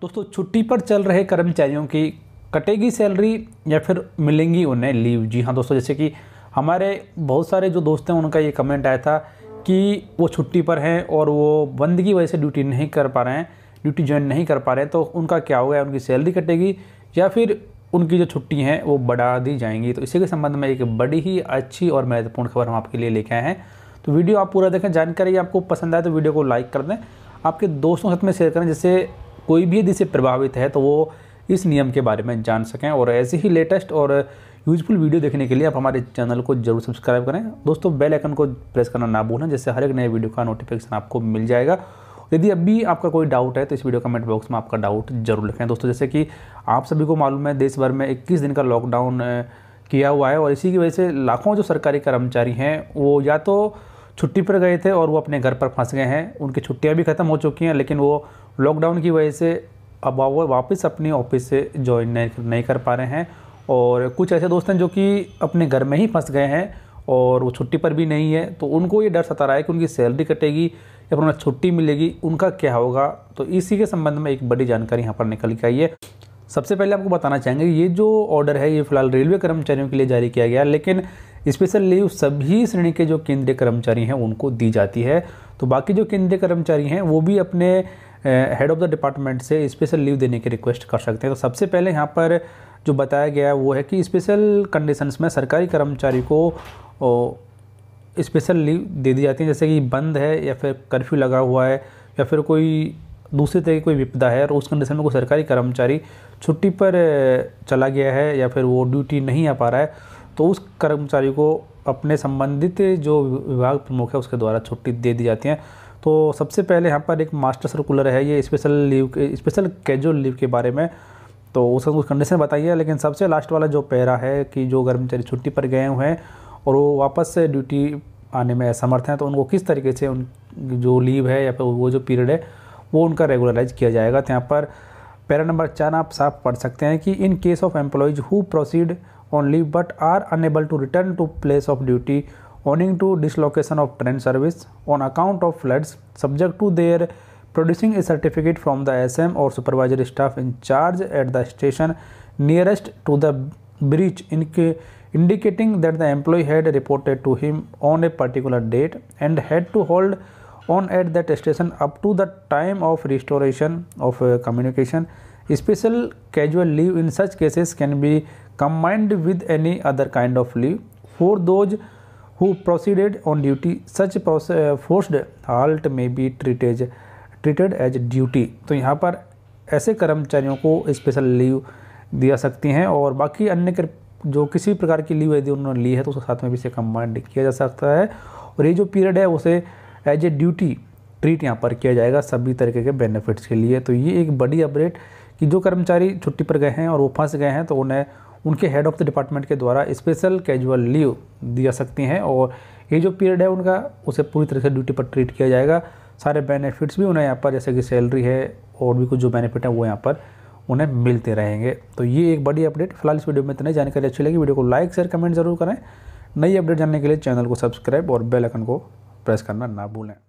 दोस्तों छुट्टी पर चल रहे कर्मचारियों की कटेगी सैलरी या फिर मिलेंगी उन्हें लीव जी हाँ दोस्तों जैसे कि हमारे बहुत सारे जो दोस्त हैं उनका ये कमेंट आया था कि वो छुट्टी पर हैं और वो बंद की वजह से ड्यूटी नहीं कर पा रहे हैं ड्यूटी ज्वाइन नहीं कर पा रहे हैं तो उनका क्या होगा उनकी सैलरी कटेगी या फिर उनकी जो छुट्टी हैं वो बढ़ा दी जाएंगी तो इसी के संबंध में एक बड़ी ही अच्छी और महत्वपूर्ण खबर हम आपके लिए लेके आए हैं तो वीडियो आप पूरा देखें जानकारी आपको पसंद आए तो वीडियो को लाइक कर दें आपके दोस्तों के साथ में शेयर करें जिससे कोई भी यदि से प्रभावित है तो वो इस नियम के बारे में जान सकें और ऐसे ही लेटेस्ट और यूजफुल वीडियो देखने के लिए आप हमारे चैनल को जरूर सब्सक्राइब करें दोस्तों बेल आइकन को प्रेस करना ना भूलें जिससे हर एक नए वीडियो का नोटिफिकेशन आपको मिल जाएगा यदि अब भी आपका कोई डाउट है तो इस वीडियो कमेंट बॉक्स में आपका डाउट जरूर लिखें दोस्तों जैसे कि आप सभी को मालूम है देश भर में इक्कीस दिन का लॉकडाउन किया हुआ है और इसी की वजह से लाखों जो सरकारी कर्मचारी हैं वो या तो छुट्टी पर गए थे और वो अपने घर पर फंस गए हैं उनकी छुट्टियाँ भी ख़त्म हो चुकी हैं लेकिन वो लॉकडाउन की वजह से अब वो वापस अपनी ऑफिस से ज्वाइन नहीं नहीं कर पा रहे हैं और कुछ ऐसे दोस्त हैं जो कि अपने घर में ही फंस गए हैं और वो छुट्टी पर भी नहीं है तो उनको ये डर सता रहा है कि उनकी सैलरी कटेगी या फिर उन्हें छुट्टी मिलेगी उनका क्या होगा तो इसी के संबंध में एक बड़ी जानकारी यहाँ पर निकल के आई है सबसे पहले आपको बताना चाहेंगे ये जो ऑर्डर है ये फिलहाल रेलवे कर्मचारियों के लिए जारी किया गया लेकिन स्पेशल लीव सभी श्रेणी के जो केंद्रीय कर्मचारी हैं उनको दी जाती है तो बाकी जो केंद्रीय कर्मचारी हैं वो भी अपने हेड ऑफ़ द डिपार्टमेंट से स्पेशल लीव देने की रिक्वेस्ट कर सकते हैं तो सबसे पहले यहाँ पर जो बताया गया है वो है कि स्पेशल कंडीशंस में सरकारी कर्मचारी को स्पेशल लीव दे दी जाती है जैसे कि बंद है या फिर कर्फ्यू लगा हुआ है या फिर कोई दूसरी तरह की कोई विपदा है और उस कंडीशन में कोई सरकारी कर्मचारी छुट्टी पर चला गया है या फिर वो ड्यूटी नहीं आ पा रहा है तो उस कर्मचारी को अपने संबंधित जो विभाग प्रमुख है उसके द्वारा छुट्टी दे दी जाती है तो सबसे पहले यहाँ पर एक मास्टर सर्कुलर है ये स्पेशल लीव के स्पेशल कैजुअल लीव के बारे में तो उस कंडीशन बताइए लेकिन सबसे लास्ट वाला जो पैरा है कि जो कर्मचारी छुट्टी पर गए हुए हैं और वो वापस से ड्यूटी आने में असमर्थ हैं तो उनको किस तरीके से उन जो लीव है या फिर वो जो पीरियड है वो उनका रेगुलराइज किया जाएगा तो यहाँ पर पैरा नंबर चार आप साफ पढ़ सकते हैं कि in case of employees who proceed only but are unable to return to place of duty owing to dislocation of train service on account of floods subject to their producing a certificate from the S M or supervisor staff in charge at the station nearest to the bridge के indicating that the employee had reported to him on a particular date and had to hold on at that station up to the time of restoration of uh, communication special casual leave in such cases can be combined with any other kind of leave for those who proceeded on duty such forced halt may be treated treated as duty तो यहाँ पर ऐसे कर्मचारियों को special leave दिया सकती हैं और बाकी अन्य जो किसी प्रकार की लीव यदि उन्होंने ली है तो उसके साथ में भी इसे कंबाइंड किया जा सकता है और ये जो पीरियड है उसे एज ए ड्यूटी ट्रीट यहाँ पर किया जाएगा सभी तरीके के बेनिफिट्स के लिए तो ये एक बड़ी अपडेट कि जो कर्मचारी छुट्टी पर गए हैं और वो फंस गए हैं तो उन्हें उनके हेड ऑफ द डिपार्टमेंट के द्वारा स्पेशल कैजुअल लीव दिया सकती हैं और ये जो पीरियड है उनका उसे पूरी तरह से ड्यूटी पर ट्रीट किया जाएगा सारे बेनिफिट्स भी उन्हें यहाँ पर जैसे कि सैलरी है और भी कुछ जो बेनिफिट हैं वो यहाँ पर उन्हें मिलते रहेंगे तो ये एक बड़ी अपडेट फिलहाल इस वीडियो में इतना जानकारी अच्छी लगी वीडियो को लाइक शेयर कमेंट जरूर करें नई अपडेट जानने के लिए चैनल को सब्सक्राइब और बेलकन को प्रेस करना ना भूलें